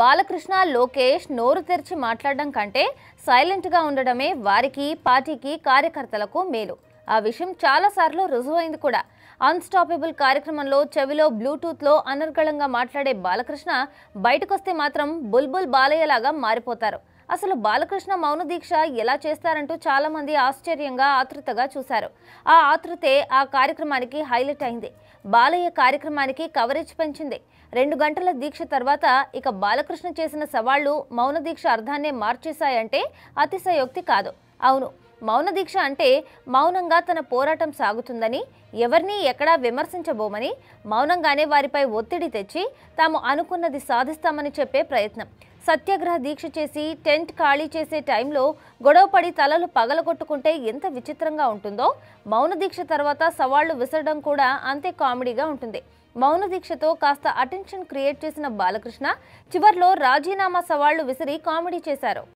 బాలకృష్ణ లోకేష్ నోరు తెరిచి మాట్లాడడం కంటే సైలెంట్గా ఉండడమే వారికి పార్టీకి కార్యకర్తలకు మేలు ఆ విషయం చాలాసార్లు రుజువైంది కూడా అన్స్టాపబుల్ కార్యక్రమంలో చెవిలో బ్లూటూత్లో అనర్గళంగా మాట్లాడే బాలకృష్ణ బయటకొస్తే మాత్రం బుల్బుల్ బాలయ్యలాగా మారిపోతారు అసలు బాలకృష్ణ మౌన దీక్ష ఎలా చేస్తారంటూ చాలామంది ఆశ్చర్యంగా ఆతృతగా చూశారు ఆ ఆతృతే ఆ కార్యక్రమానికి హైలైట్ అయింది బాలయ్య కార్యక్రమానికి కవరేజ్ పెంచింది రెండు గంటల దీక్ష తర్వాత ఇక బాలకృష్ణ చేసిన సవాళ్లు మౌన దీక్ష అర్థాన్నే మార్చేశాయంటే అతిశయోక్తి కాదు అవును మౌన దీక్ష అంటే మౌనంగా తన పోరాటం సాగుతుందని ఎవరిని ఎక్కడా విమర్శించబోమని మౌనంగానే వారిపై ఒత్తిడి తెచ్చి తాము అనుకున్నది సాధిస్తామని చెప్పే ప్రయత్నం సత్యాగ్రహ దీక్ష చేసి టెంట్ ఖాళీ చేసే టైంలో గొడవపడి తలలు పగలగొట్టుకుంటే ఎంత విచిత్రంగా ఉంటుందో మౌన దీక్ష తర్వాత సవాళ్లు విసరడం కూడా అంతే కామెడీగా ఉంటుంది మౌన దీక్షతో కాస్త అటెన్షన్ క్రియేట్ చేసిన బాలకృష్ణ చివర్లో రాజీనామా సవాళ్లు విసిరి కామెడీ చేశారు